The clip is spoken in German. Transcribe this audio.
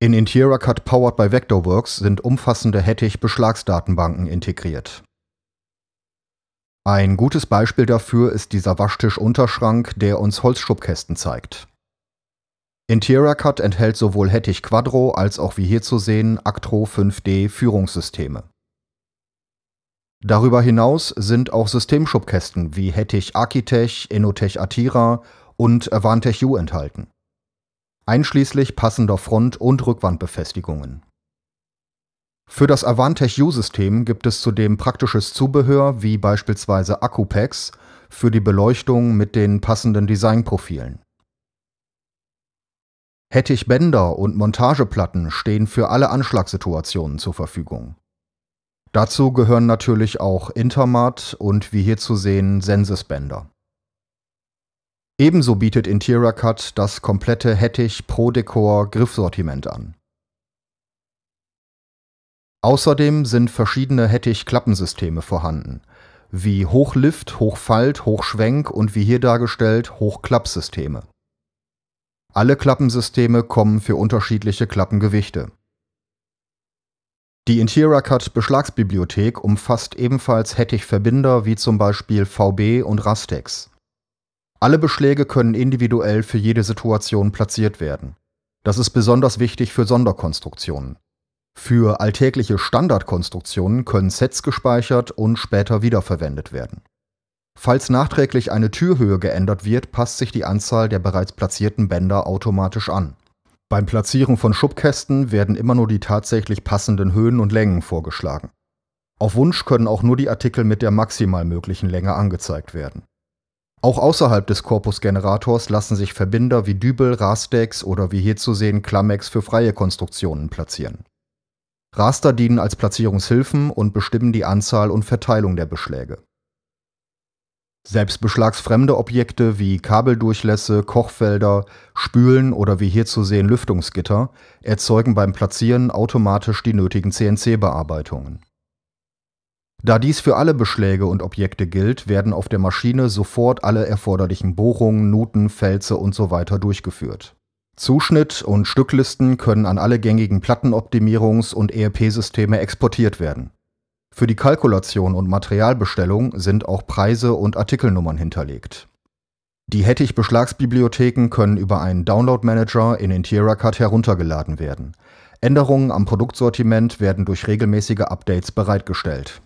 In InteraCut Powered by Vectorworks sind umfassende Hettich-Beschlagsdatenbanken integriert. Ein gutes Beispiel dafür ist dieser Waschtisch-Unterschrank, der uns Holzschubkästen zeigt. InteraCut enthält sowohl Hettich Quadro als auch wie hier zu sehen Actro 5D Führungssysteme. Darüber hinaus sind auch Systemschubkästen wie Hettich Architech, Enotech Atira und Avantech U enthalten einschließlich passender Front- und Rückwandbefestigungen. Für das Avantech-U-System gibt es zudem praktisches Zubehör wie beispielsweise Akku-Packs für die Beleuchtung mit den passenden Designprofilen. Hetichbänder und Montageplatten stehen für alle Anschlagssituationen zur Verfügung. Dazu gehören natürlich auch Intermat und wie hier zu sehen Sensisbänder. Ebenso bietet InteriorCut das komplette Hettich Pro Decor Griffsortiment an. Außerdem sind verschiedene Hettich-Klappensysteme vorhanden, wie Hochlift, Hochfalt, Hochschwenk und wie hier dargestellt Hochklappsysteme. Alle Klappensysteme kommen für unterschiedliche Klappengewichte. Die InteriorCut Beschlagsbibliothek umfasst ebenfalls Hettich-Verbinder wie zum Beispiel VB und Rastex. Alle Beschläge können individuell für jede Situation platziert werden. Das ist besonders wichtig für Sonderkonstruktionen. Für alltägliche Standardkonstruktionen können Sets gespeichert und später wiederverwendet werden. Falls nachträglich eine Türhöhe geändert wird, passt sich die Anzahl der bereits platzierten Bänder automatisch an. Beim Platzieren von Schubkästen werden immer nur die tatsächlich passenden Höhen und Längen vorgeschlagen. Auf Wunsch können auch nur die Artikel mit der maximal möglichen Länge angezeigt werden. Auch außerhalb des Korpusgenerators lassen sich Verbinder wie Dübel, Rastex oder wie hier zu sehen Klammex für freie Konstruktionen platzieren. Raster dienen als Platzierungshilfen und bestimmen die Anzahl und Verteilung der Beschläge. Selbst beschlagsfremde Objekte wie Kabeldurchlässe, Kochfelder, Spülen oder wie hier zu sehen Lüftungsgitter erzeugen beim Platzieren automatisch die nötigen CNC-Bearbeitungen. Da dies für alle Beschläge und Objekte gilt, werden auf der Maschine sofort alle erforderlichen Bohrungen, Nuten, Felze usw. So durchgeführt. Zuschnitt und Stücklisten können an alle gängigen Plattenoptimierungs- und ERP-Systeme exportiert werden. Für die Kalkulation und Materialbestellung sind auch Preise und Artikelnummern hinterlegt. Die Hettich-Beschlagsbibliotheken können über einen Download-Manager in IntieraCut heruntergeladen werden. Änderungen am Produktsortiment werden durch regelmäßige Updates bereitgestellt.